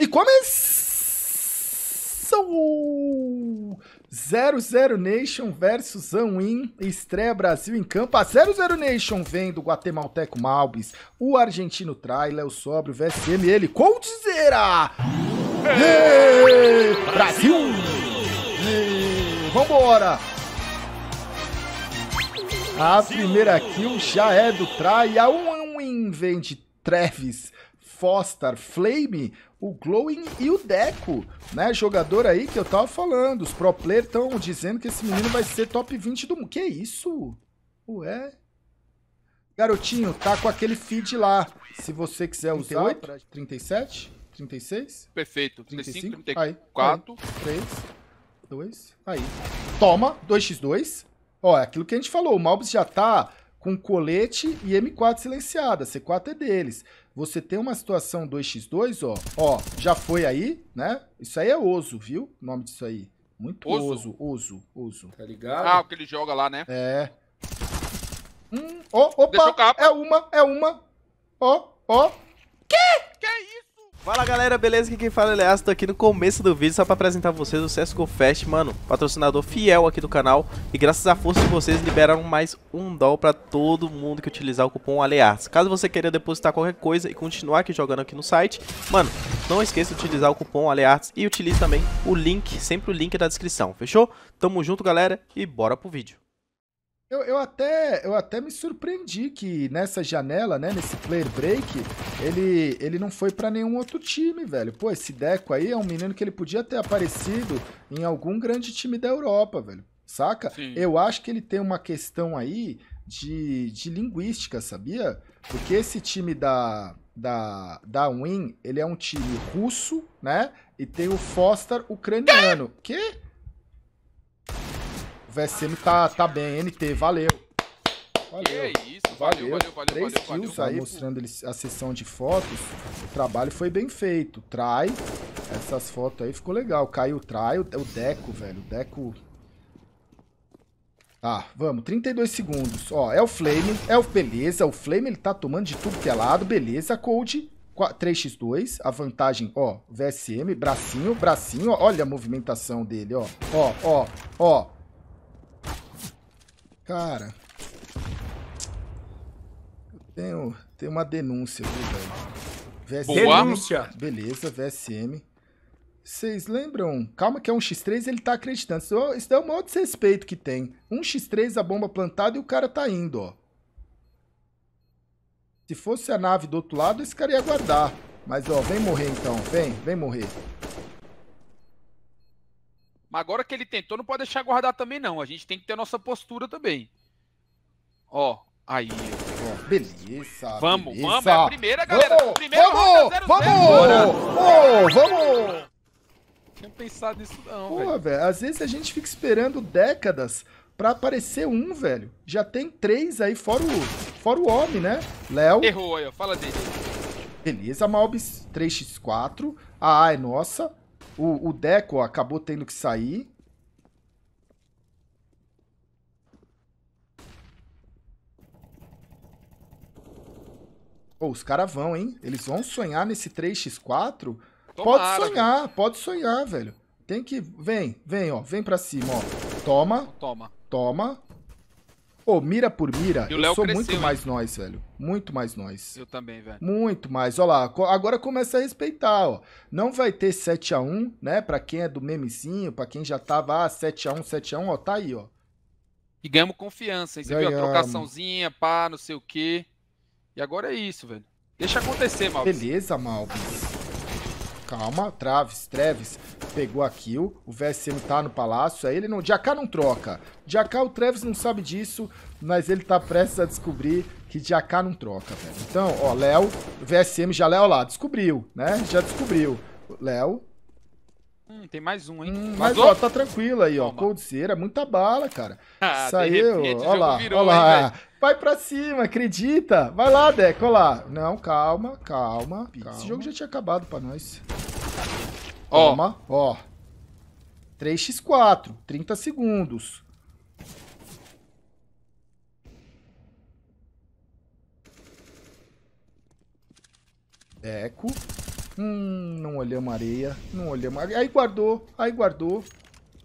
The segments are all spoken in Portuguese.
E começou o 00 Nation versus Anwin, estreia Brasil em campo. A 00 Nation vem do guatemalteco Malbis, o argentino Trai, Léo o VSM, ele, Coldzera! Hey, Brasil! vambora! A primeira kill já é do Trai, a Anwin vem de Travis, Foster, Flame, o Glowing e o Deco, né? Jogador aí que eu tava falando. Os pro player estão dizendo que esse menino vai ser top 20 do mundo. Que isso? Ué? Garotinho, tá com aquele feed lá. Se você quiser usar. 38? Pra... 37? 36? Perfeito. 35, 35 34. Aí. 3, 2, aí. Toma, 2x2. Ó, é aquilo que a gente falou. O Malbus já tá com colete e M4 silenciada. C4 é deles você tem uma situação 2x2, ó, ó, já foi aí, né? Isso aí é oso, viu? O nome disso aí. Muito oso, oso, oso. Tá ligado? Ah, o que ele joga lá, né? É. Hum, ó, opa, é uma, é uma. Ó, ó. Quê? Que? Fala galera, beleza? Aqui quem fala é Leas, tô aqui no começo do vídeo só pra apresentar vocês o CSGO Fest, mano, patrocinador fiel aqui do canal e graças à força de vocês liberaram mais um dólar pra todo mundo que utilizar o cupom Aleas. Caso você queira depositar qualquer coisa e continuar aqui jogando aqui no site, mano, não esqueça de utilizar o cupom Alearts e utilize também o link, sempre o link da descrição, fechou? Tamo junto galera e bora pro vídeo. Eu, eu, até, eu até me surpreendi que nessa janela, né, nesse player break, ele, ele não foi para nenhum outro time, velho. Pô, esse Deco aí é um menino que ele podia ter aparecido em algum grande time da Europa, velho. Saca? Sim. Eu acho que ele tem uma questão aí de, de linguística, sabia? Porque esse time da, da, da Win, ele é um time russo, né? E tem o Foster ucraniano. Que? VSM tá, tá bem. NT, valeu. Valeu. Que isso, valeu, valeu, valeu. Três valeu, kills valeu, aí, mostrando eles, a sessão de fotos. O trabalho foi bem feito. Trai, essas fotos aí ficou legal. Caiu o trai, o, Deco, velho. O Deco... Tá, ah, vamos, 32 segundos. Ó, é o Flame, é o... Beleza, o Flame ele tá tomando de tudo que é lado, beleza. Cold, 3x2, a vantagem, ó, VSM, bracinho, bracinho, ó, olha a movimentação dele, ó, ó, ó, ó, Cara. Eu tenho, tenho uma denúncia aqui, velho. VSM. Boa. Denúncia. Beleza, VSM. Vocês lembram? Calma que é um X3 ele tá acreditando. Isso, é isso é o maior desrespeito que tem. Um X3, a bomba plantada e o cara tá indo, ó. Se fosse a nave do outro lado, esse cara ia aguardar. Mas, ó, vem morrer então. Vem, vem morrer. Mas agora que ele tentou, não pode deixar guardar também, não. A gente tem que ter nossa postura também. Ó, aí. beleza. Vamos, beleza. vamos. É a primeira, galera. Vamos, primeira vamos, zero, vamos, zero, vamos, vamos. Tinha pensado nisso, não. Pô, velho. Às vezes a gente fica esperando décadas pra aparecer um, velho. Já tem três aí, fora o, fora o homem, né? Léo. Errou aí, ó. Fala dele. Beleza, Malbis 3x4. A A é nossa. O, o Deco acabou tendo que sair. Oh, os caras vão, hein? Eles vão sonhar nesse 3x4? Tomara, pode sonhar, velho. pode sonhar, velho. Tem que... Vem, vem, ó. Vem pra cima, ó. Toma. Toma. Toma. Pô, mira por mira, eu sou cresceu, muito mais nós, velho. Muito mais nós. Eu também, velho. Muito mais. Olha lá, agora começa a respeitar, ó. Não vai ter 7 x 1 né? Pra quem é do memezinho, pra quem já tava, ah, 7x1, 7x1, ó, tá aí, ó. E ganhamos confiança, hein? Você ganhamos. viu a trocaçãozinha, pá, não sei o quê. E agora é isso, velho. Deixa acontecer, Malvis. Beleza, Malvis. Calma, Travis, Travis pegou a kill. O VSM tá no palácio, aí ele não... Jaká não troca. Jaká, o Travis não sabe disso, mas ele tá prestes a descobrir que Jaká não troca, velho. Então, ó, Léo, VSM já, Léo lá, descobriu, né? Já descobriu. Léo, tem mais um, hein? Hum, mas, ó, tá tranquilo aí, ó. Cold Cera, muita bala, cara. Ah, Saiu. Repente, ó lá, virou, ó lá. Hein, é. Vai pra cima, acredita. Vai lá, Deco, ó lá. Não, calma, calma. calma. Esse jogo já tinha acabado pra nós. Ó. Toma, ó. 3x4, 30 segundos. Deco. Hum, não olhamos areia. Não olhamos areia. Aí guardou, aí guardou,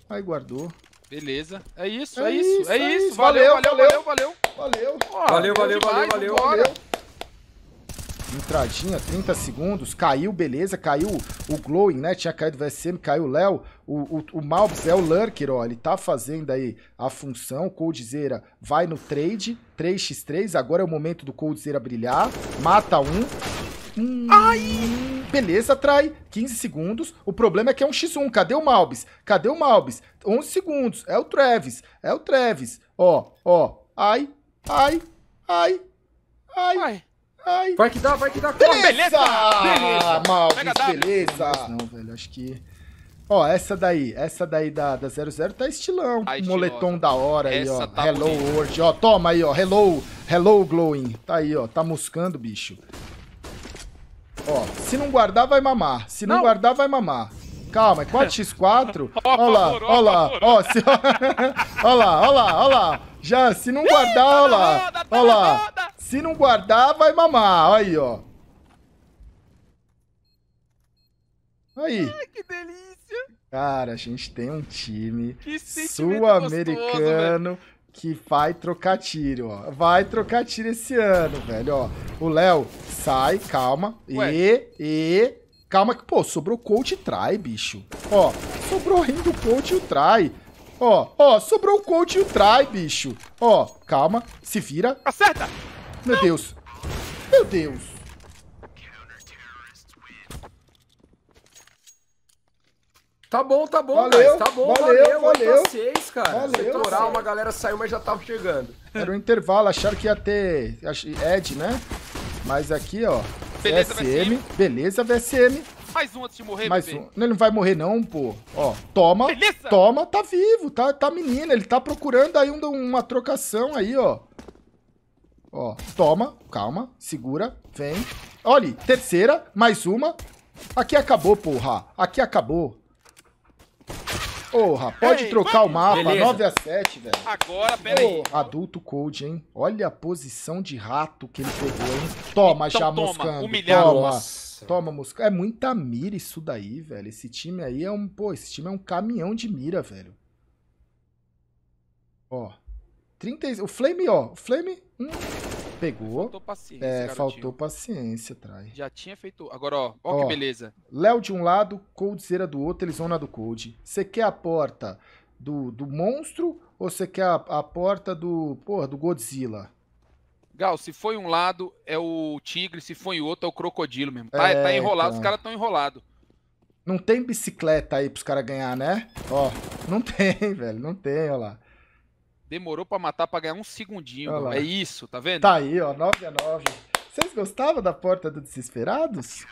aí guardou. Beleza. É isso, é, é isso, isso, é, é isso. isso. Valeu, valeu, valeu, valeu. Valeu, valeu, valeu, valeu, valeu. valeu. Entradinha, 30 segundos, caiu, beleza, caiu o Glowing, né? Tinha caído o VSM, caiu o Léo, o, o, o Malbs é o Lurker, ó, ele tá fazendo aí a função, Coldzera vai no trade, 3x3, agora é o momento do Coldzera brilhar, mata um, Hum, Ai! Beleza, trai. 15 segundos. O problema é que é um X1. Cadê o Malbis? Cadê o Malbis? 11 segundos. É o Travis. É o Travis. Ó, ó. Ai, ai, ai, ai. ai. Ai. Vai que dá, vai que dá. Beleza! Beleza! beleza. Malbis, beleza. Não, velho, acho que... Ó, essa daí, essa daí da, da 00 tá estilão. Tá ai, moletom da hora aí, ó. Tá hello World, ó. Toma aí, ó. Hello, hello glowing. Tá aí, ó. Tá moscando, bicho. Ó, se não guardar, vai mamar. Se não, não guardar, vai mamar. Calma, é 4x4. Ó lá, ó lá, ó. Se... ó lá, ó lá, ó lá. Já, se não guardar, ó tá lá. Ó tá lá. Se não guardar, vai mamar. Aí, ó. Aí. Ai, que delícia. Cara, a gente tem um time sul-americano que vai trocar tiro, ó. Vai trocar tiro esse ano, velho, ó. O Léo Sai, calma. Ué. E, e... Calma que, pô, sobrou coach e try, bicho. Ó, sobrou rindo o coach e o try. Ó, ó, sobrou o coach e o try, bicho. Ó, calma, se vira. Acerta! Meu Não. Deus. Meu Deus. Tá bom, tá bom, valeu, tá bom, valeu, valeu, valeu. Vocês, cara. Valeu, Setoral, uma galera saiu, mas já tava chegando. Era um intervalo, acharam que ia ter Ed, né? Mas aqui, ó. Beleza, VSM. VSM. Beleza, VSM. Mais um antes de morrer, Mais bebê. um. Ele não vai morrer, não, pô. Ó, toma. Beleza. Toma, tá vivo. Tá, tá menina. Ele tá procurando aí um, uma trocação aí, ó. Ó, toma. Calma. Segura. Vem. Olha, terceira. Mais uma. Aqui acabou, porra. Aqui acabou. Porra, pode Ei, trocar o mapa, Beleza. 9 a 7, velho. Agora, pera aí. aí. Adulto Cold, hein? Olha a posição de rato que ele pegou, hein? Toma, então, já toma, moscando. Humilhado. Toma, Nossa. toma, moscando. É muita mira isso daí, velho. Esse time aí é um, pô, esse time é um caminhão de mira, velho. Ó. 30, o Flame, ó, o Flame, hum, pegou. Faltou paciência. É, garotinho. faltou paciência, trai. Já tinha feito. Agora, ó, ó, ó que beleza. Léo de um lado, Coldzera do outro, eles vão na do Cold. Você quer a porta do, do monstro ou você quer a, a porta do. Porra, do Godzilla? Gal, se foi um lado é o tigre, se foi o outro é o crocodilo mesmo. Tá, é, tá enrolado, então. os caras estão enrolados. Não tem bicicleta aí pros caras ganhar, né? Ó, não tem, velho, não tem, ó lá. Demorou para matar para ganhar um segundinho. É isso, tá vendo? Tá aí, ó, 9 a 9. Vocês gostavam da porta dos Desesperados?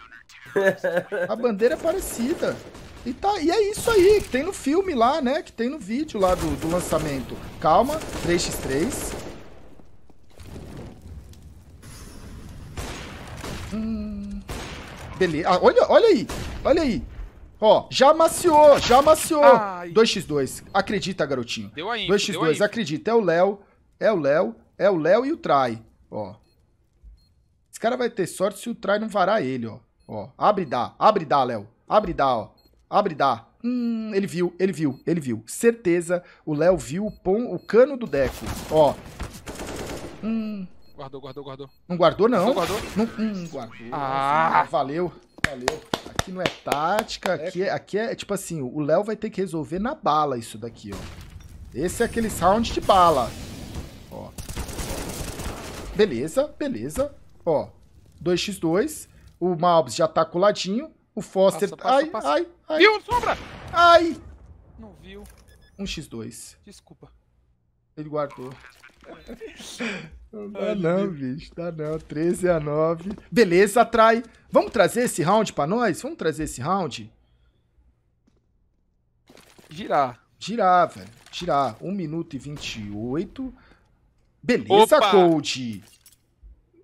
a bandeira é parecida. E, tá, e é isso aí, que tem no filme lá, né? Que tem no vídeo lá do, do lançamento. Calma, 3x3. Hum, beleza. Ah, olha, olha aí, olha aí. Ó, já maciou, já maciou. Ai. 2x2. Acredita, garotinho. Deu aí. 2x2, deu acredita. É o Léo, é o Léo, é o Léo e o Trai. Ó. Esse cara vai ter sorte se o Trai não varar ele, ó. Ó, abre e dá, abre e dá, Léo. Abre e dá, ó. Abre e dá. Hum, ele viu, ele viu, ele viu. Certeza, o Léo viu o, pom, o cano do Deco. Ó. Hum. Guardou, guardou, guardou. Não guardou, não. Não guardou? Não, hum, guardou. Ah, valeu, valeu aqui não é tática, é aqui é, aqui é tipo assim, o Léo vai ter que resolver na bala isso daqui, ó. Esse é aquele sound de bala. Ó. Beleza, beleza. Ó, 2x2. O Malbs já tá coladinho. O Foster... Passa, passa, ai, passa. ai, ai. Viu, sombra? Ai! Não viu. 1x2. Desculpa. Ele guardou. Ah, não dá não, bicho. Dá não. 13 a 9. Beleza, trai. Vamos trazer esse round pra nós? Vamos trazer esse round? Girar. Girar, velho. Girar. 1 minuto e 28. Beleza, Opa! Cold.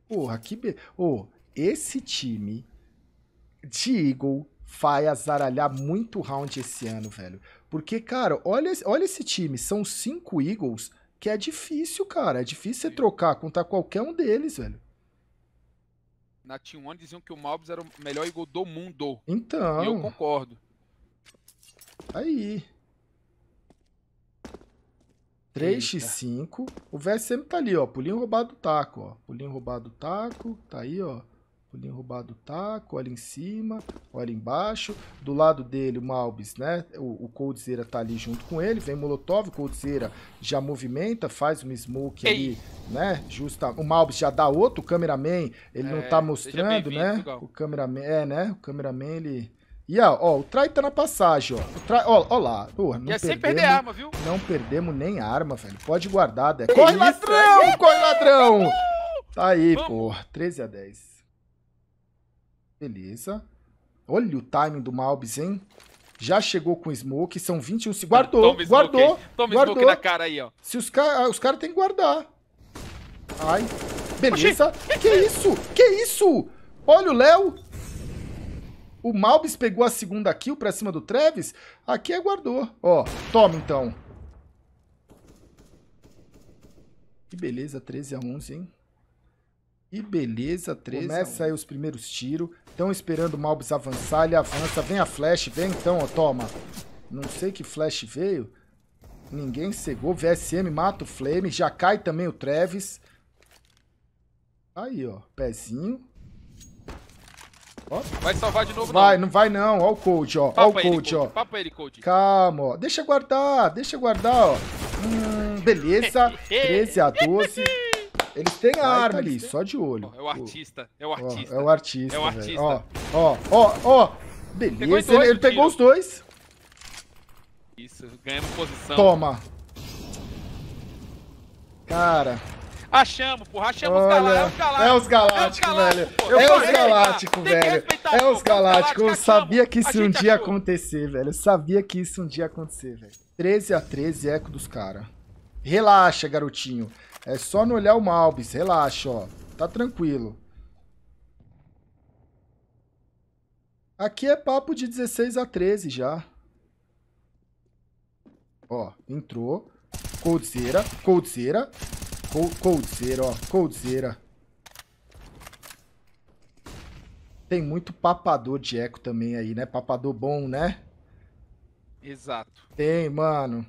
Porra, que be... oh, esse time de Eagle vai azaralhar muito round esse ano, velho. Porque, cara, olha, olha esse time. São 5 Eagles que é difícil, cara. É difícil você trocar, contar qualquer um deles, velho. Na T1 diziam que o Malbis era o melhor Eagle do mundo. Então. E eu então. concordo. Aí. 3x5. O VSM tá ali, ó. Pulinho roubado do taco, ó. Pulinho roubado do taco. Tá aí, ó derrubado roubado taco, olha em cima, olha embaixo. Do lado dele o Malbis, né? O, o Coldzera tá ali junto com ele. Vem Molotov, o Coldzera já movimenta, faz uma smoke Ei. ali, né? Justa. O Malbis já dá outro, o cameraman, ele é, não tá é, mostrando, né? O cameraman, é, né? O cameraman, ele... E ó, ó, o Trai tá na passagem, ó. O trai, ó, ó lá. Porra, não e é sem perder arma, viu? Não perdemos nem arma, velho. Pode guardar, Deco. Corre, ladrão! Corre, ladrão! Tá aí, porra. 13 a 10. Beleza. Olha o timing do Malbis, hein? Já chegou com smoke, são 21 segundos. Guardou, Toma guardou. Smoke Toma guardou. smoke na cara aí, ó. Se os caras ah, os têm que guardar. Ai. Beleza. Oxi. Que isso? Que isso? Olha o Léo. O Malbis pegou a segunda kill pra cima do Travis. Aqui é guardou. Ó, toma então. Que beleza, 13 a 11, hein? E beleza, 13. Começa aí os primeiros tiros. Estão esperando o Malbis avançar, ele avança. Vem a flash, vem então, ó, toma. Não sei que flash veio. Ninguém cegou. VSM mata o Flame. Já cai também o Travis. Aí, ó. Pezinho. Ó. Vai salvar de novo, Vai, não, não vai não. Ó o coach, ó. Papa ó o coach, ó. Papa ele, Calma, ó. Deixa guardar, deixa guardar, ó. Hum, beleza. 13 a 12. Ele tem a arma ali, só de olho. é o é artista, é o artista. é o artista. É o artista. Ó, ó, ó, ó. Beleza, ele, ele pegou os dois. Isso, ganhamos posição. Toma. Cara. Achamos, porra, achamos Olha, é os galácticos. É os galácticos, velho. É os galácticos, velho. É os galácticos. Eu sabia que isso um dia ia acontecer, velho. Eu sabia que isso um dia acontecer, velho. 13 a 13 eco dos caras. Relaxa, garotinho. É só não olhar o Malbis. Relaxa, ó. Tá tranquilo. Aqui é papo de 16 a 13 já. Ó, entrou. Coldzera, Coldzera. Coldzera, ó. Coldzera. Tem muito papador de eco também aí, né? Papador bom, né? Exato. Tem, mano.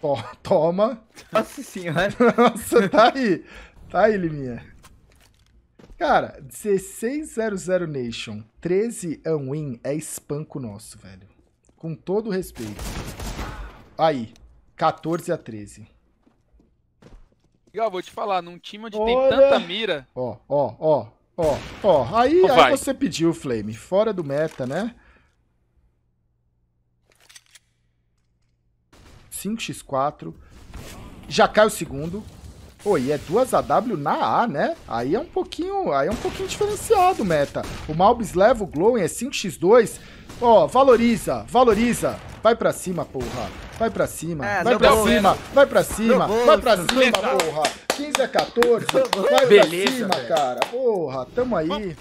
To toma. Nossa senhora. Nossa, tá aí. Tá aí, Liminha. Cara, 1600 Nation, 13 Unwin é espanco nosso, velho. Com todo respeito. Aí, 14 a 13. Legal, vou te falar, num time onde Olha. tem tanta mira... Ó, ó, ó, ó, ó. Aí, oh, aí você pediu, o Flame. Fora do meta, né? 5x4. Já cai o segundo. Pô, e é duas AW na A, né? Aí é um pouquinho, aí é um pouquinho diferenciado, meta. O Malbis leva o Glowing, é 5x2. Ó, valoriza, valoriza. Vai pra cima, porra. Vai pra cima, é, vai, pra né? cima vai pra cima, vai pra cima, é vai pra cima, porra. 15 a 14, vai Beleza, pra cima, cara. Porra, tamo aí.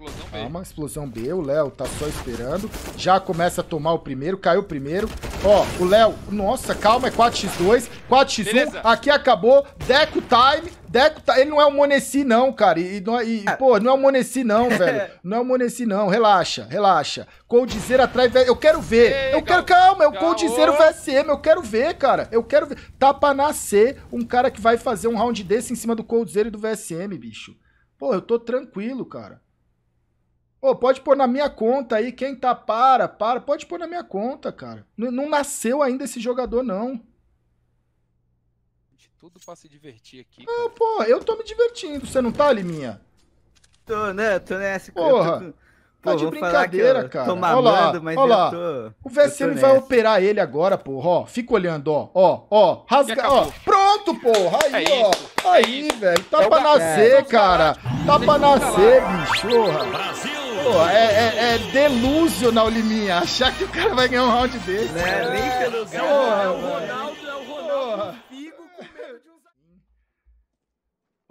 Explosão B. Calma, explosão B. O Léo tá só esperando. Já começa a tomar o primeiro. Caiu o primeiro. Ó, o Léo... Nossa, calma. É 4x2. 4x1. Beleza. Aqui acabou. Deco time. Deco time. Ele não é o Monesi, não, cara. E, e, é, e pô, não é o Monesi, não, velho. Não é o Monesi, não. Relaxa, relaxa. Coldzera atrás... Eu quero ver. Ei, eu quero... Calma, é o Coldzera VSM. Eu quero ver, cara. Eu quero ver. Tá pra nascer um cara que vai fazer um round desse em cima do Coldzera e do VSM, bicho. Pô, eu tô tranquilo, cara oh, pode pôr na minha conta aí, quem tá, para, para. Pode pôr na minha conta, cara. N não nasceu ainda esse jogador, não. De tudo pra se divertir aqui. Ah, pô, eu tô me divertindo. Você não tá, Liminha? Tô, né? Tô nessa. Porra. Tá tô, tá de brincadeira, cara. Tô mamando, mas olá. eu tô... O VSM vai operar ele agora, porra. Ó, fica olhando, ó. Ó, ó. Rasga, ó. Pronto, porra. Aí, é ó. Isso, é aí, é velho. Tá é pra nascer, cara. É, tá pra nascer, bicho. Brasil. Pô, é, é, é delusional Liminha achar que o cara vai ganhar um round desse. Né, é, nem pelo Porra, é o Ronaldo é o Ronaldo Figo com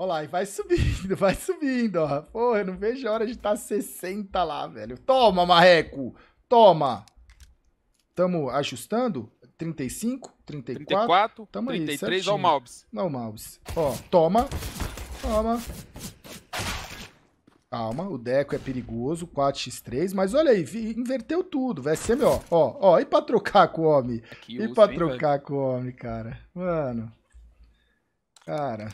Olha lá, e vai subindo, vai subindo, ó. Porra, eu não vejo a hora de estar tá 60 lá, velho. Toma, Marreco! Toma! Tamo ajustando? 35, 34. 34 tamo 33, aí, certinho. o Malbs. Não, Malbs. Ó, toma. Toma. Calma, o Deco é perigoso, 4x3, mas olha aí, inverteu tudo, vai ser melhor. ó, ó, e pra trocar com o homem? e pra trocar velho. com o homem, cara? Mano, cara...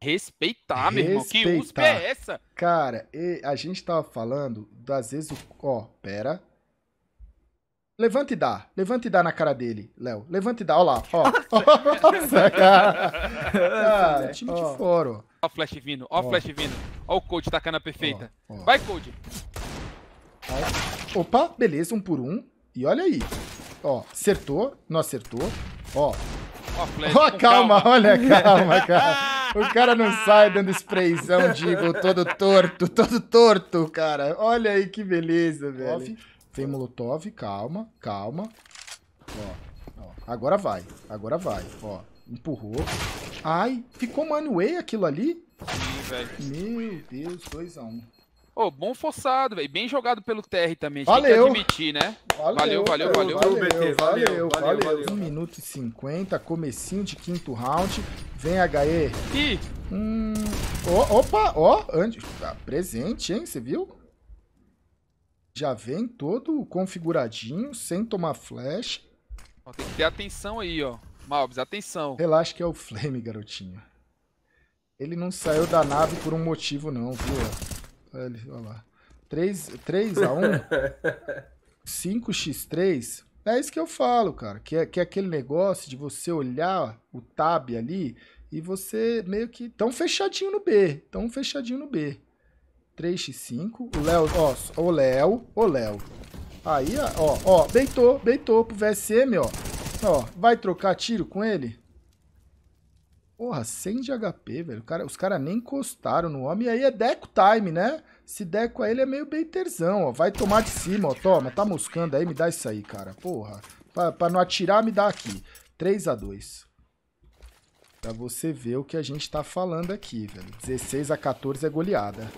Respeitar, Respeitar. meu irmão, que USP é essa? Cara, a gente tava falando, das vezes, ó, pera, Levanta e dá. Levanta e dá na cara dele, Léo. Levanta e dá. Olha lá. Ó. Nossa, cara. Cara, é time ó. de foro. Ó o flash vindo. Ó o flash vindo. Ó o Code tacando a perfeita. Ó, ó. Vai, Code. Opa, beleza. Um por um. E olha aí. Ó, acertou. Não acertou. Ó. Ó, flash, ó calma, calma. Olha, calma, cara. O cara não sai dando sprayzão, digo, todo torto, todo torto, cara. Olha aí que beleza, velho. Off. Tem molotov, calma, calma. Ó, ó, agora vai, agora vai, ó. Empurrou. Ai, ficou way aquilo ali? Sim, velho. Meu Deus, 2x1. Um. Ô, oh, bom forçado, velho. Bem jogado pelo TR também. gente Tem que admitir, né? Valeu, valeu, valeu. Valeu, valeu, valeu. valeu, valeu, valeu, valeu. 1 minuto e 50, comecinho de quinto round. Vem, HE. Ih! Hum... Oh, opa, ó, oh, presente, hein? Você viu? Já vem todo configuradinho, sem tomar flash. Ó, tem que ter atenção aí, ó. Malbis, atenção. Relaxa que é o Flame, garotinho. Ele não saiu da nave por um motivo não, viu? Olha, olha lá. 3, x a 1 5x3 é isso que eu falo, cara. Que é, que é aquele negócio de você olhar o tab ali e você meio que tão fechadinho no B. Tão fechadinho no B. 3x5. O Léo, ó, o Léo, o Léo. Aí, ó, ó, beitou beitou pro VSM, ó. Ó, vai trocar tiro com ele? Porra, 100 de HP, velho. Cara, os caras nem encostaram no homem. E aí é deco time, né? Se deco a ele é meio baiterzão, ó. Vai tomar de cima, ó. Toma, tá moscando aí, me dá isso aí, cara. Porra. Pra, pra não atirar, me dá aqui. 3x2 para você ver o que a gente está falando aqui, velho. 16 a 14 é goleada.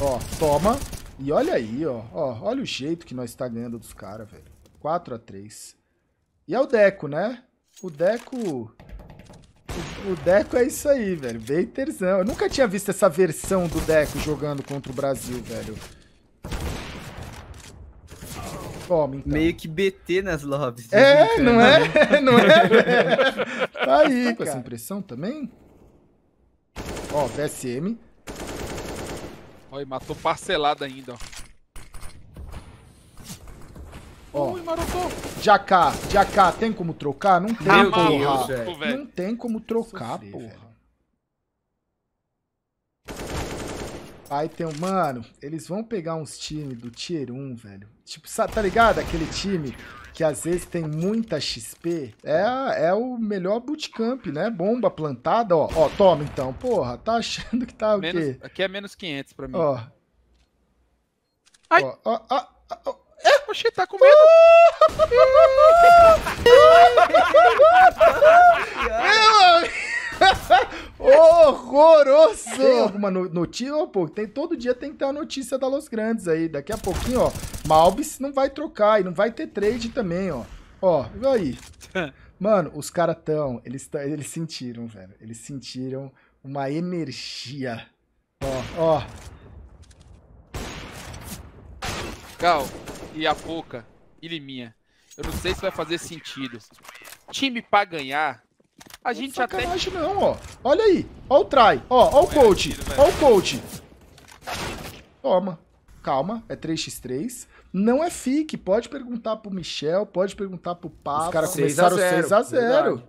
Ó, toma. E olha aí, ó. ó olha o jeito que nós tá ganhando dos caras, velho. 4x3. E é o Deco, né? O Deco... O Deco é isso aí, velho. Bem Eu nunca tinha visto essa versão do Deco jogando contra o Brasil, velho. Toma, então. Meio que BT nas lobbies. Né, é, é? não é? Não é? tá aí, tá com cara. essa impressão também? Ó, PSM. Olha, matou parcelado ainda, ó. Ui, marotou. Jacá, Jacá, tem como trocar? Não tem, Meu porra. Deus, Não tem como trocar, Sofri, porra. Velho. Aí tem, mano, eles vão pegar uns times do Tier 1, velho. Tipo, tá ligado? Aquele time que às vezes tem muita XP, é, é o melhor bootcamp, né? Bomba plantada, ó. Ó, toma então. Porra, tá achando que tá menos, o quê? Aqui é menos 500 pra mim. Ó. Ai! Ó, ó, ó, ó. É, oxê, tá com medo. Meu amigo! Horroroso! Tem alguma no notícia? pô, tem, todo dia tem que ter uma notícia da Los Grandes aí. Daqui a pouquinho, ó, Malbis não vai trocar e não vai ter trade também, ó. Ó, aí? Mano, os caras tão, eles, eles sentiram, velho. Eles sentiram uma energia. Ó, ó. Cal e a Boca e Liminha. Eu não sei se vai fazer sentido. Time pra ganhar a gente não até... não, ó. Olha aí. Ó o try. Ó, ó o coach. Ó o coach. Toma. Calma. É 3x3. Não é fique. Pode perguntar pro Michel, pode perguntar pro Pablo. Os caras começaram 6x0.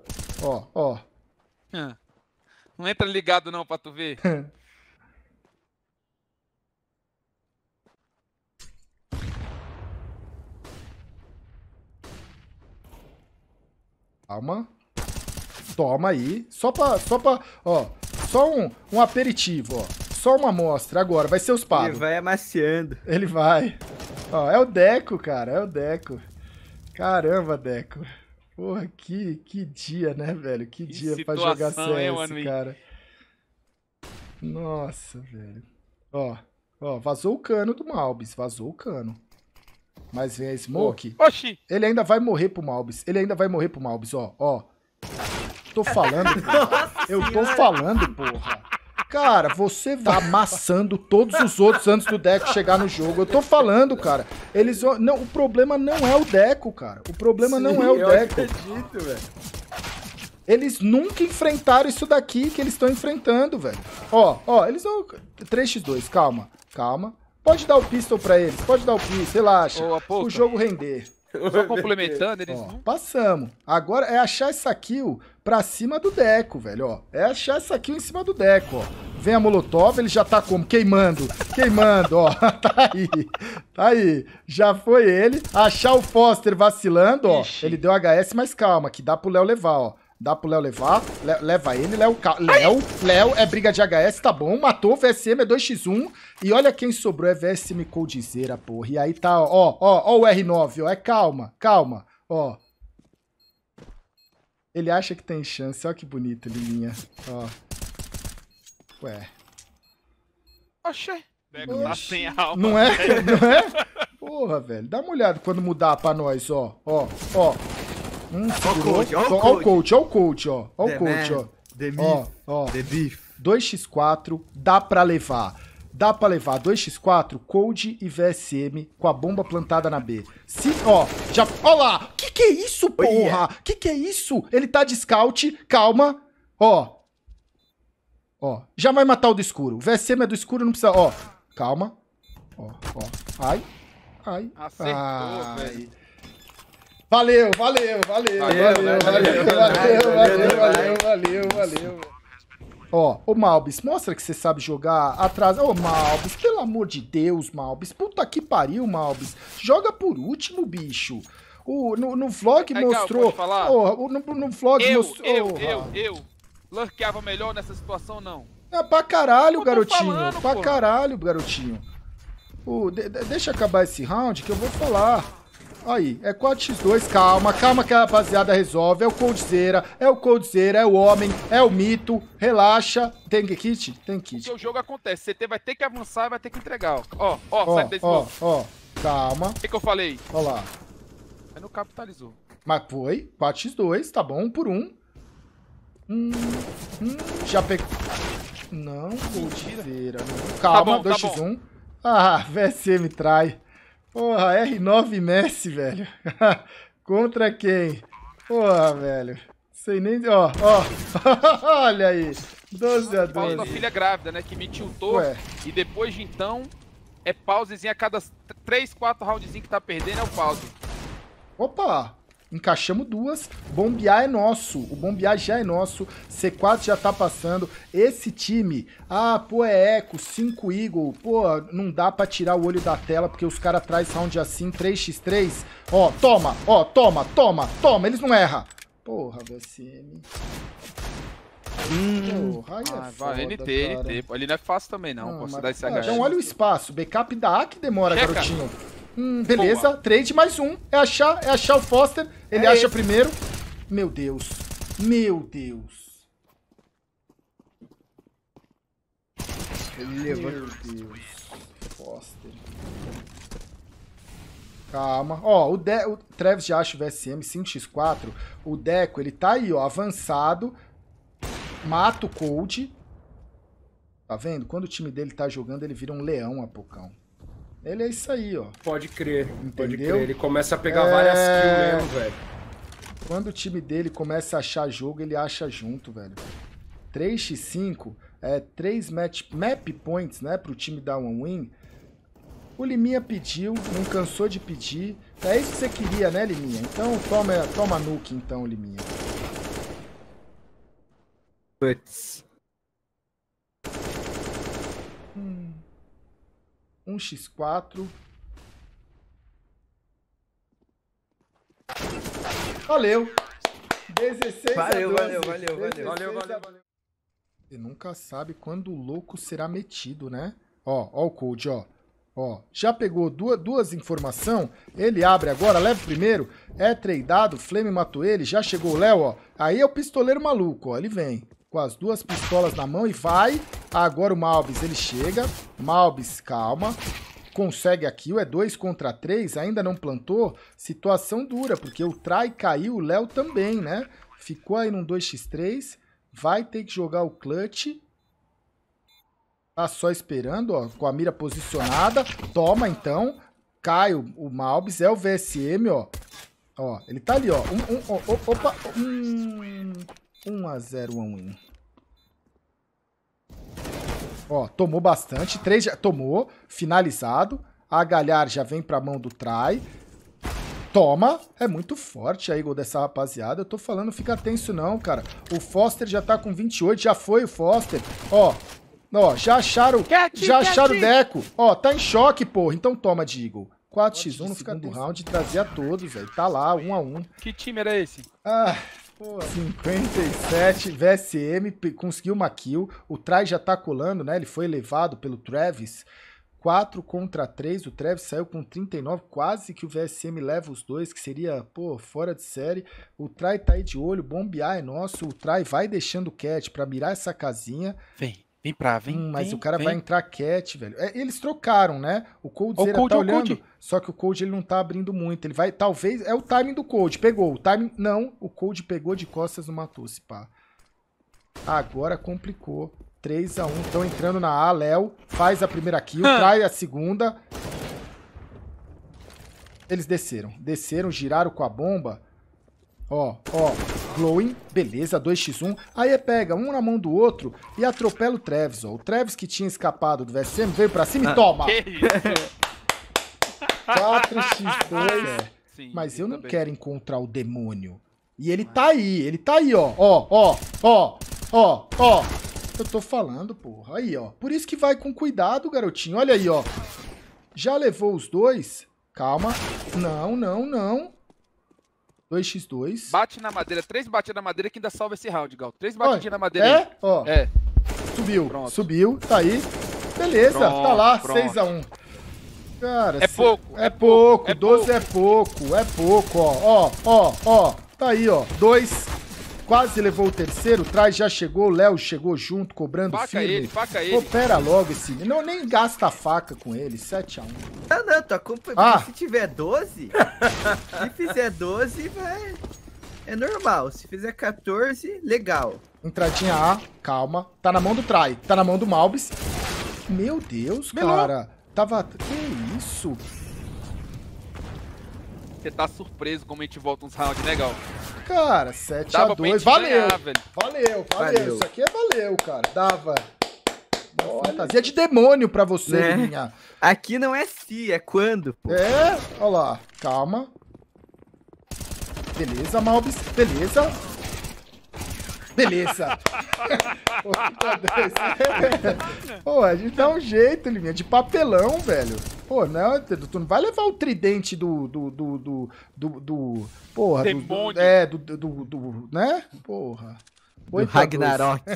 Ó, ó. Ah. Não entra ligado não pra tu ver. Calma. Toma aí. Só pra, só pra, ó, só um, um aperitivo, ó. Só uma amostra. Agora, vai ser os pavos. Ele vai amaciando. Ele vai. Ó, é o Deco, cara, é o Deco. Caramba, Deco. Porra, que, que dia, né, velho? Que, que dia pra jogar CS, esse cara. Nossa, velho. Ó, ó, vazou o cano do Malbis, vazou o cano. Mas vem a Smoke. Oxi! Ele ainda vai morrer pro Malbis. Ele ainda vai morrer pro Malbis, ó, ó. Tô falando, cara. Eu tô falando, porra. Cara, você tá amassando todos os outros antes do Deco chegar no jogo. Eu tô falando, cara. Eles não, o problema não é o Deco, cara. O problema Sim, não é o Deco. eu Acredito, velho. Eles nunca enfrentaram isso daqui que eles estão enfrentando, velho. Ó, ó, eles vão 3x2, calma. Calma. Pode dar o pistol pra eles, pode dar o pistol, relaxa. Ô, o jogo render. Só complementando, eles. Ó, não... Passamos. Agora é achar essa kill pra cima do Deco, velho, ó. É achar essa kill em cima do Deco, ó. Vem a Molotov, ele já tá como? Queimando, queimando, ó. Tá aí, tá aí. Já foi ele. Achar o Foster vacilando, ó. Ixi. Ele deu HS, mas calma, que dá pro Léo levar, ó. Dá pro Léo levar. Le leva ele, Léo. Léo, Léo é briga de HS, tá bom. Matou, VSM é 2x1. E olha quem sobrou, é VSM Coldzera, porra. E aí tá, ó, ó, ó o R9, ó. É calma, calma, ó. Ele acha que tem chance. Olha que bonito, Lilinha. Ó. Ué. Oxê. Pega lá sem alma. Não é? Não é? Porra, velho. Dá uma olhada quando mudar pra nós, ó. Ó, ó. Um segurou. Olha o, o coach, olha o coach, ó. Olha o coach, ó. The ó, ó. The beef. 2x4, dá pra levar. Dá pra levar 2x4, Cold e VSM com a bomba plantada na B. Se, ó, já... Ó lá! Que que é isso, porra? Que que é isso? Ele tá de scout, calma. Ó. Ó, já vai matar o do escuro. O VSM é do escuro, não precisa... Ó, calma. Ó, ó. Ai. Ai. Acertou, ai. velho. Valeu, valeu, valeu, valeu, valeu, valeu, valeu, valeu, Ó, ô Malbis, mostra que você sabe jogar atrás. Ô Malbis, pelo amor de Deus, Malbis. Puta que pariu, Malbis. Joga por último, bicho. O, no, no vlog Legal, mostrou. Falar? Oh, no, no vlog eu, mostrou. Eu, oh, eu, eu, Lurkeava melhor nessa situação, não. Ah, pra caralho, garotinho. Falando, pra porra. caralho, garotinho. Oh, de, de, deixa acabar esse round que eu vou falar. Aí, é 4x2, calma, calma que a rapaziada resolve. É o Coldzera, é o Coldzera, é o homem, é o mito. Relaxa. Tem kit? Tem kit. Porque o jogo acontece. CT vai ter que avançar e vai ter que entregar, ó. Ó, ó, ó sai desse Ó, ó, calma. O que, que eu falei? Ó lá. Aí é não capitalizou. Mas foi, 4x2, tá bom, por um. Hum, hum, já pegou. Não, Coldzera. Tá calma, tá 2x1. Tá ah, VSM trai. Porra, R9 Messi, velho. Contra quem? Porra, velho. Sei nem... Ó, ó. Olha aí. 12 a 12. da filha grávida, né? Que me tiltou. Ué. E depois de então, é pausezinho a cada 3, 4 roundzinho que tá perdendo, é o pause. Opa! Encaixamos duas. Bombear é nosso. O bombear já é nosso. C4 já tá passando. Esse time... Ah, pô, é Echo, 5 Eagle. Pô, não dá pra tirar o olho da tela, porque os caras traz round assim, 3x3. Ó, toma, ó, toma, toma, toma. Eles não erram. Porra, VSM. Hum. Porra, é ah, NT, NT. Ali não é fácil também, não. não Posso mas, dar esse ah, é, Então é olha o espaço. Backup da A que demora, Checa. garotinho. Hum, beleza, Boa. trade mais um. É achar, é achar o Foster. Ele é acha esse. primeiro. Meu Deus. Meu Deus. Ele Meu Deus. Foster. Calma. Ó, o, De o Travis já acha o VSM 5x4. O Deco, ele tá aí, ó, avançado. Mata o Cold. Tá vendo? Quando o time dele tá jogando, ele vira um leão, Apocão. Ele é isso aí, ó. Pode crer, Entendeu? pode crer. Ele começa a pegar é... várias kills mesmo, velho. Quando o time dele começa a achar jogo, ele acha junto, velho. 3x5, é, 3 match, map points, né, pro time dar um win. O Liminha pediu, não cansou de pedir. É isso que você queria, né, Liminha? Então toma, toma nuke, então, Liminha. Puts. 1x4. Valeu! 16 valeu, a 12. Valeu, valeu, valeu, valeu, valeu, Você nunca sabe quando o louco será metido, né? Ó, ó o code, ó. Ó, já pegou duas, duas informações, ele abre agora, leva primeiro, é treidado, Flame matou ele, já chegou o Léo, ó. Aí é o pistoleiro maluco, ó, ele vem com as duas pistolas na mão e vai. Agora o Malbis, ele chega. Malbis, calma. Consegue a kill, é 2 contra 3, ainda não plantou. Situação dura, porque o Trai caiu, o Léo também, né? Ficou aí num 2x3, vai ter que jogar o clutch. Tá só esperando, ó, com a mira posicionada. Toma, então. Cai o, o Malbis, é o VSM, ó. Ó, ele tá ali, ó. Um, um, ó opa, um... 1 a 0 one win. Ó, tomou bastante. 3 já tomou. Finalizado. A Galhar já vem pra mão do Trai. Toma. É muito forte a Eagle dessa rapaziada. Eu tô falando, fica tenso não, cara. O Foster já tá com 28. Já foi o Foster. Ó, ó já acharam, get já acharam o Deco. Ó, tá em choque, porra. Então toma de Eagle. 4x1 no segundo round. Trazia todos, velho. Tá lá, 1x1. Que time era esse? Ah... 57 VSM, conseguiu uma kill. O Trai já tá colando, né? Ele foi levado pelo Travis. 4 contra 3, o Travis saiu com 39, quase que o VSM leva os dois, que seria, pô, fora de série. O Trai tá aí de olho, bombear é nosso, o Trai vai deixando o Cat pra mirar essa casinha. Vem. Vem pra, vem. Hum, mas vem, o cara vem. vai entrar cat, velho. É, eles trocaram, né? O Coldzera tá é olhando, só que o Cold ele não tá abrindo muito. Ele vai, talvez, é o timing do Cold. Pegou o timing, não, o Cold pegou de costas no matou, se pá. Agora complicou. 3 a 1 estão entrando na A, Léo faz a primeira kill, trai a segunda. Eles desceram, desceram, giraram com a bomba. Ó, ó, Glowing, beleza, 2x1. Aí pega um na mão do outro e atropela o Travis, ó. O Travis que tinha escapado do VSM veio pra cima e ah. toma! 4x2. É, Mas eu não quero encontrar o demônio. E ele tá aí, ele tá aí, ó. Ó, ó, ó, ó, ó. Eu tô falando, porra. Aí, ó. Por isso que vai com cuidado, garotinho. Olha aí, ó. Já levou os dois? Calma. Não, não, não. 2x2. Bate na madeira, três batidas na madeira que ainda salva esse round, Gal. Três batidinhas na madeira. É? Ó. É. Subiu, pronto. subiu, tá aí. Beleza, pronto, tá lá, 6x1. Cara, é, pouco, é, é pouco. É pouco, 12 pouco. é pouco, é pouco, ó. Ó, ó, ó. Tá aí, ó. 2 quase levou o terceiro, trás já chegou, o Léo chegou junto, cobrando faca firme. Ele, faca ele. Opera logo esse. Não, nem gasta a faca com ele, 7x1. Não, não, tua culpa é ah. se tiver 12. se fizer 12, vai. É normal. Se fizer 14, legal. Entradinha A, calma. Tá na mão do Trai, tá na mão do Malbis. Meu Deus, Melou. cara. Tava. Que isso? você tá surpreso como a gente volta uns rounds legal. Né, cara, 7x2, valeu. Ganhar, valeu. valeu, valeu, Isso aqui é valeu, cara. Dava. Uma olha. fantasia de demônio pra você, né? minha. Aqui não é se, é quando, pô. É? Olha lá. Calma. Beleza, Malbis. Beleza beleza. Pô, a gente dá um jeito, Liminha, de papelão, velho. Pô, não, né, tu não vai levar o tridente do. do. do. do. do. do porra. Demônio. Do, é, do, do, do, do. né? Porra. Oi, Ragnarok.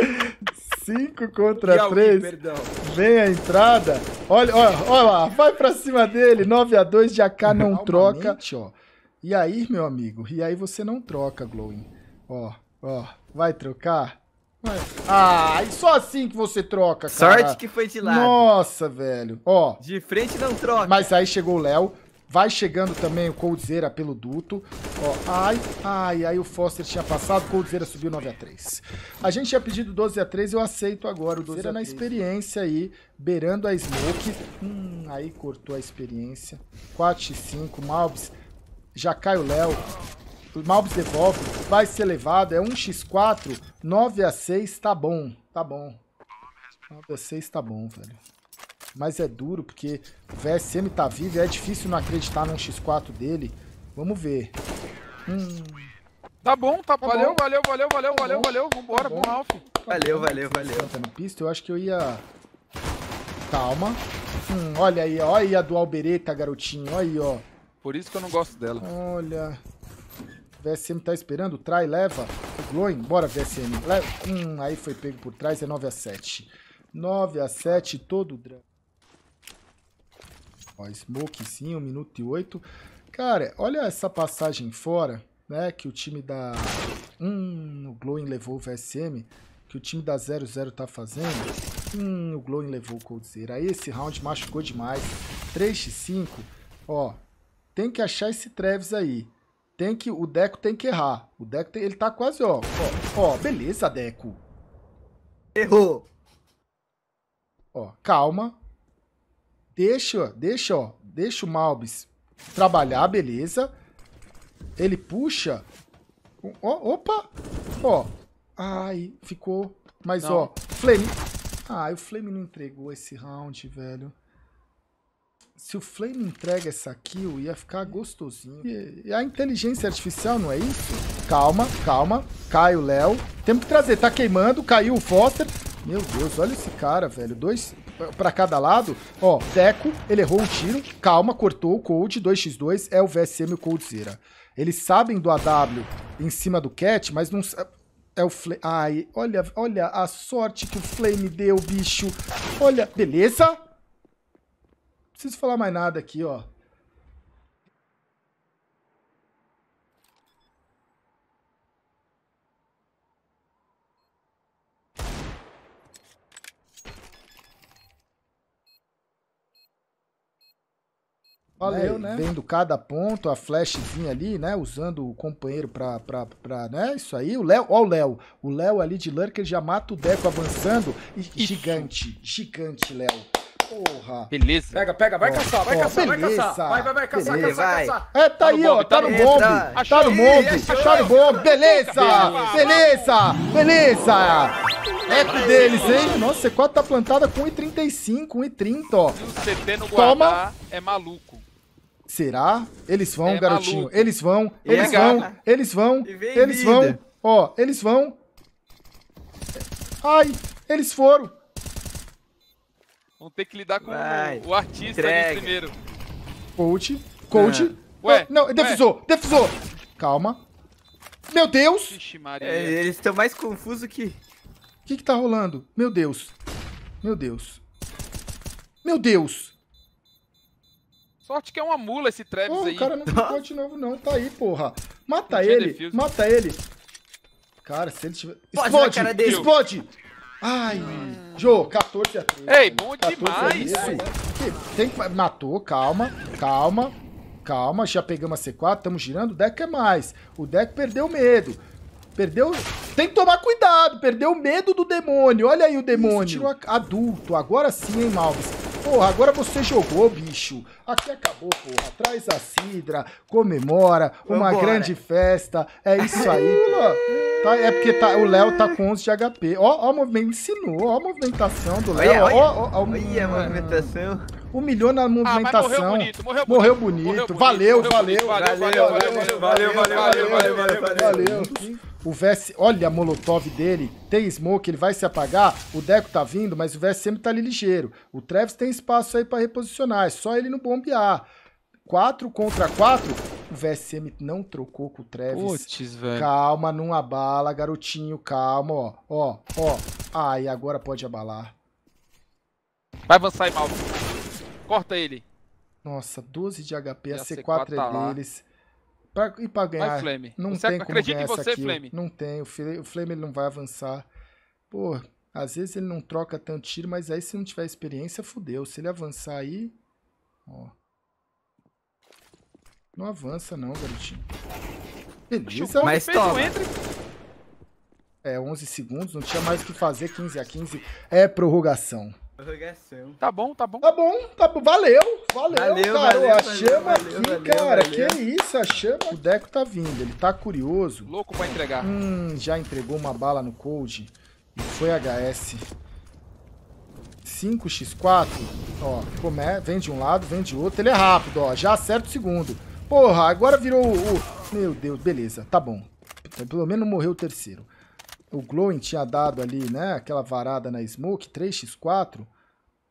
É. 5 contra 3. Vem a entrada. Olha, olha, olha lá, vai pra cima dele. 9 a 2 de AK não troca. Ó. E aí, meu amigo, e aí você não troca, Glowing. Ó, ó. Vai trocar? Vai. Ah, é só assim que você troca, cara. Sorte que foi de lado. Nossa, velho. Ó. De frente não troca. Mas aí chegou o Léo. Vai chegando também o Coldzera pelo duto. Ó, ai, ai, aí o Foster tinha passado, o Coldzera subiu 9 a 3 A gente tinha pedido 12 a 3 eu aceito agora. O Coldzera na experiência aí, beirando a Smoke. Hum, aí cortou a experiência. 4 x 5, Malbs. Já cai o Léo. Malbis devolve, vai ser levado, é 1x4, 9x6, tá bom, tá bom. 9x6 tá bom, velho. Mas é duro, porque o VSM tá vivo e é difícil não acreditar num x 4 dele. Vamos ver. Hum. Tá bom, tá, tá valeu, bom. valeu, valeu, valeu, tá valeu, valeu, vambora, tá bom, bom Alf. Valeu, valeu, valeu. Tá no pista, eu acho que eu ia... Calma. Hum, olha aí, olha aí a do Albereta, garotinho, olha aí, ó. Por isso que eu não gosto dela. Olha... VSM tá esperando, trai, leva. O Glowing, bora VSM. Leva. Hum, aí foi pego por trás, é 9 a 7 9 a 7 todo o drama. Ó, smoke sim, 1 minuto e 8. Cara, olha essa passagem fora, né? Que o time da... Hum, o Glowing levou o VSM. Que o time da 00 tá fazendo. Hum, o Glowing levou o Coldzera. Aí esse round machucou demais. 3x5. Ó, tem que achar esse Trevis aí. Tem que, o Deco tem que errar. O Deco tem, ele tá quase, ó, ó, ó, beleza, Deco. Errou. Ó, calma. Deixa, deixa, ó, deixa o Malbis trabalhar, beleza. Ele puxa. Ó, opa, ó. Ai, ficou. Mas, não. ó, Flame. Ai, o Flame não entregou esse round, velho. Se o Flame entrega essa kill, ia ficar gostosinho. E, e a inteligência artificial, não é isso? Calma, calma. Cai o Léo. Temos que trazer. Tá queimando. Caiu o Foster. Meu Deus, olha esse cara, velho. Dois para cada lado. Ó, Deco. ele errou um tiro. Calma, cortou o Cold. 2x2 é o VSM e o Coldzera. Eles sabem do AW em cima do Cat, mas não... É o Flame... Ai, olha, olha a sorte que o Flame deu, bicho. Olha, beleza preciso falar mais nada aqui, ó. Valeu, né, né? Vendo cada ponto, a flashzinha ali, né? Usando o companheiro pra, pra, pra né? Isso aí. O Léo, ó o Léo. O Léo ali de Lurker já mata o Deco avançando. E, gigante, gigante, Léo. Porra. Beleza. Pega, pega, vai caçar, vai caçar, vai caçar. Vai, vai, vai, caçar, caçar, vai. caçar. É, tá, tá aí, ó, tá, tá no bombe. Tá no bombe, tá no bombe. Beleza, beleza, beleza. Eco deles, hein? Nossa, C4 tá plantada com 1,35, 1,30, ó. Se o CT no é maluco. Será? Eles vão, é garotinho. Eles vão, eles vão, eles vão, eles vão. Ó, eles vão. Ai, eles foram. Vão ter que lidar com Vai, o artista ali primeiro. Coach. Coach. Ah. Ué. Oh, não, defusou. Ué. Defusou. Calma. Meu Deus. Ixi, Maria. É, eles estão mais confusos que... O que que tá rolando? Meu Deus. Meu Deus. Meu Deus. Sorte que é uma mula esse Travis oh, aí. O cara não ficou de novo não. Tá aí, porra. Mata ele. Defuse. Mata ele. Cara, se ele tiver... Explode! Explode! Ai, Jô, 14 a 13. Ei, bom 14 demais! Tem, matou, calma, calma, calma. Já pegamos a C4, estamos girando. O deck é mais. O deck perdeu medo. Perdeu. Tem que tomar cuidado, perdeu o medo do demônio. Olha aí o demônio. Isso, tirou a... adulto. Agora sim, hein, Malves. Porra, agora você jogou, bicho. Aqui acabou, porra. Traz a cidra, comemora, Vambora. uma grande festa. É isso aí, pô. Tá, é porque tá, o Léo tá com 11 de HP. Ó, ó, movimento, ensinou, ó a movimentação do Léo. Olha, olha, ó, ó, ó, olha a movimentação humilhou na movimentação. morreu bonito, morreu bonito. Morreu bonito. valeu, valeu, valeu, valeu, valeu, valeu, valeu, valeu, valeu, O Vess, olha a molotov dele, tem smoke, ele vai se apagar, o Deco tá vindo, mas o VSM tá ali ligeiro. O Travis tem espaço aí para reposicionar, é só ele não bombear. 4 contra 4, o VSM não trocou com o Travis. Puts, velho. Calma, não abala, garotinho, calma, ó, ó, ó. Ai, agora pode abalar. Vai avançar e corta ele. Nossa, 12 de HP, a C4, C4 é tá é deles. Pra, e pra ganhar, Vai, Flame. não você tem como ganhar em você, Flame. Não tem, o Flame ele não vai avançar. Pô, às vezes ele não troca tanto tiro, mas aí se não tiver experiência, fodeu. Se ele avançar aí... Ó. Não avança não, garotinho. Beleza. Mas toma. Entre. É, 11 segundos, não tinha mais o que fazer, 15 a 15. É prorrogação. Tá bom, tá bom. Tá bom, tá bom. Valeu, valeu, valeu cara. Valeu, a chama valeu, aqui, valeu, cara. Que isso, a chama. O Deco tá vindo, ele tá curioso. Louco pra entregar. Hum, já entregou uma bala no cold. E foi HS. 5x4. Ó, é vem de um lado, vem de outro. Ele é rápido, ó. Já acerta o segundo. Porra, agora virou o... Meu Deus, beleza. Tá bom. Pelo menos morreu o terceiro o Glowing tinha dado ali, né, aquela varada na Smoke, 3x4,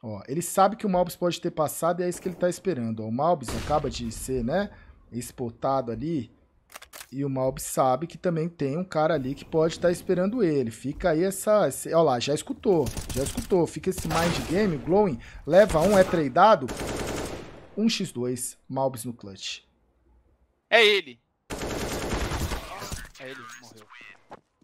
ó, ele sabe que o Malbis pode ter passado e é isso que ele está esperando. Ó, o Malbis acaba de ser, né, espotado ali, e o Malbis sabe que também tem um cara ali que pode estar tá esperando ele. Fica aí essa... Esse, ó lá, já escutou, já escutou. Fica esse mind game, o Glowing leva um, é tradeado, 1x2, Malbis no clutch. É ele. É ele.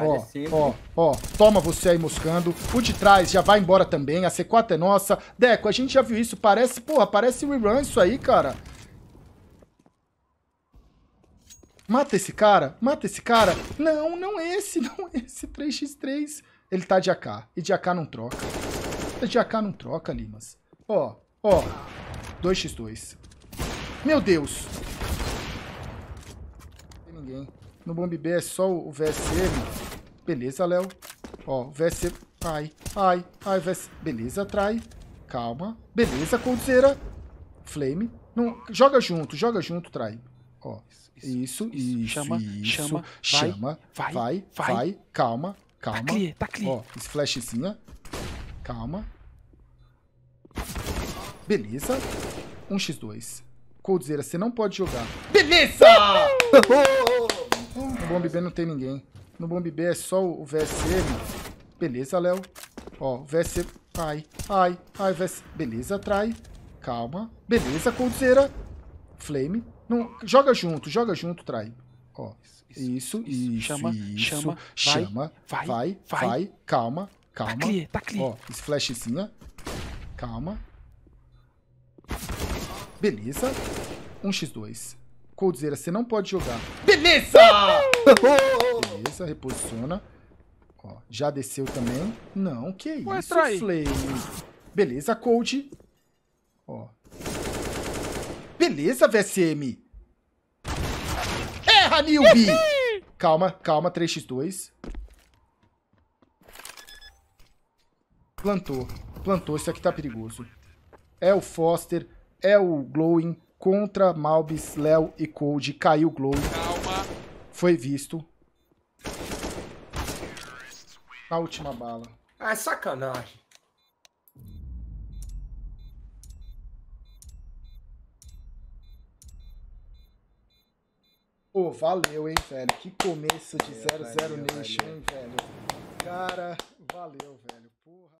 Ó, ó, ó, toma você aí moscando. O de trás já vai embora também. A C4 é nossa. Deco, a gente já viu isso. Parece, porra, parece rerun isso aí, cara. Mata esse cara, mata esse cara. Não, não é esse, não é esse. 3x3. Ele tá de AK. E de AK não troca. De AK não troca, Limas. Ó, ó. 2x2. Meu Deus. Não tem ninguém. No Bomb B é só o VSM. Beleza, Léo. Ó, VSM. Ai, ai, ai, VSM. Beleza, trai. Calma. Beleza, Coldzera. Flame. Não, joga junto, joga junto, trai. Ó, isso, isso, isso chama, isso, chama, chama, vai, vai, vai, vai, calma, calma. Tá clear, tá clear. Ó, flashzinha, calma. Beleza, 1x2. Coldzera, você não pode jogar. Beleza! No Bomb B não tem ninguém. No Bomb B é só o VSM. Beleza, Léo. Ó, o VSM... Ai, ai, ai, VS... Beleza, trai. Calma. Beleza, coldzera. Flame. Não... Joga junto, joga junto, trai. Ó, isso, isso, isso, chama, isso. chama, chama, vai, vai, vai, vai. calma, tá calma. Tá clear, tá clear. Ó, flashzinha, calma. Beleza, 1x2. Coldzera, você não pode jogar. Beleza! Beleza, reposiciona. Ó, já desceu também. Não, que Ué, isso, trai. Flame. Beleza, Cold. Ó. Beleza, VSM. Erra, Newbie! calma, calma, 3x2. Plantou. Plantou, isso aqui tá perigoso. É o Foster, é o Glowing, contra Malbis, Léo e Cold caiu Glow. Calma. Foi visto. Na última bala. Ah, é sacanagem. Pô, valeu, hein, velho. Que começo de 00 é, Nation, hein, velho. Cara, valeu, velho.